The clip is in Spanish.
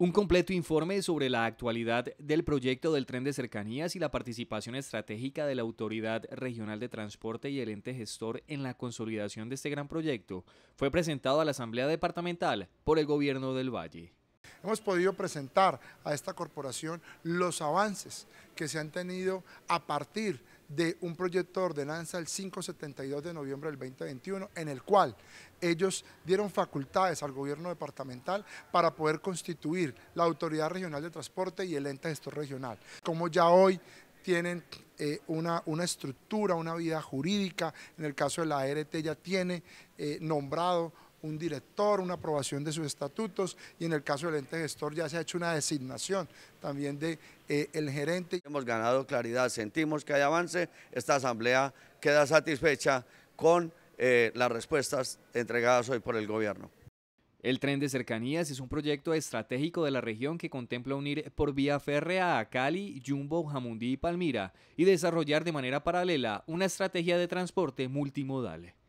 Un completo informe sobre la actualidad del proyecto del tren de cercanías y la participación estratégica de la Autoridad Regional de Transporte y el ente gestor en la consolidación de este gran proyecto fue presentado a la Asamblea Departamental por el Gobierno del Valle hemos podido presentar a esta corporación los avances que se han tenido a partir de un proyecto de ordenanza el 572 de noviembre del 2021, en el cual ellos dieron facultades al gobierno departamental para poder constituir la Autoridad Regional de Transporte y el ente gestor regional. Como ya hoy tienen eh, una, una, estructura, una vida jurídica, en el caso de la ART ya tiene eh, nombrado un director, una aprobación de sus estatutos y en el caso del ente gestor ya se ha hecho una designación también del de, eh, el gerente. Hemos ganado claridad, sentimos que hay avance, esta asamblea queda satisfecha con eh, las respuestas entregadas hoy por el gobierno. El tren de cercanías es un proyecto estratégico de la región que contempla unir por vía férrea a Cali, Jumbo, Jamundí y Palmira y desarrollar de manera paralela una estrategia de transporte multimodal.